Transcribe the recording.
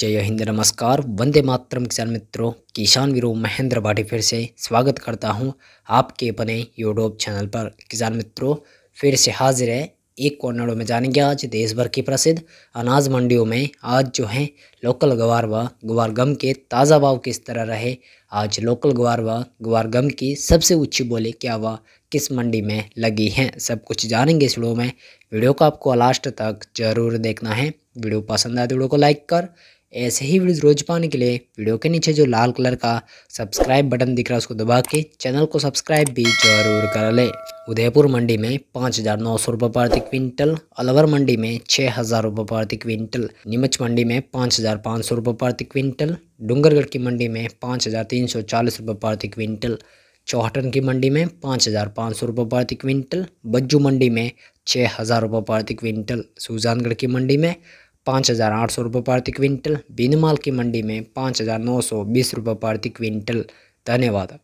जय हिंद नमस्कार वंदे मातरम किसान मित्रों किसान वीरो महेंद्र भाटी फिर से स्वागत करता हूं आपके अपने यूट्यूब चैनल पर किसान मित्रों फिर से हाजिर है एक कॉर्नरों में जानेंगे आज देश भर की प्रसिद्ध अनाज मंडियों में आज जो है लोकल गवार व गवार गम के ताज़ा भाव किस तरह रहे आज लोकल गवार व गवार गम की सबसे ऊँची बोली क्या वह किस मंडी में लगी है सब कुछ जानेंगे इस वीडियो में वीडियो को आपको लास्ट तक जरूर देखना है वीडियो पसंद आए तो वीडियो को लाइक कर ऐसे ही वीडियो रोज पाने के लिए वीडियो के नीचे जो लाल कलर का सब्सक्राइब बटन दिख रहा है उसको दबा के चैनल को सब्सक्राइब भी जरूर कर लें उदयपुर मंडी में पाँच हज़ार नौ सौ रुपये प्रति क्विंटल अलवर मंडी में छः हज़ार रुपये प्रति क्विंटल नीमच मंडी में पाँच हज़ार पाँच सौ रुपये प्रति क्विंटल डूंगरगढ़ की मंडी में पाँच हज़ार तीन सौ चालीस रुपये प्रति क्विंटल चौहटन की मंडी में पाँच हज़ार पाँच सौ रुपये प्रति क्विंटल बज्जू मंडी में छः हज़ार रुपये प्रति क्विंटल सुजानगढ़ की मंडी में पाँच हज़ार आठ सौ रुपये प्रति क्विंटल बिनमाल की मंडी में पाँच हज़ार नौ सौ बीस रुपये प्रति क्विंटल धन्यवाद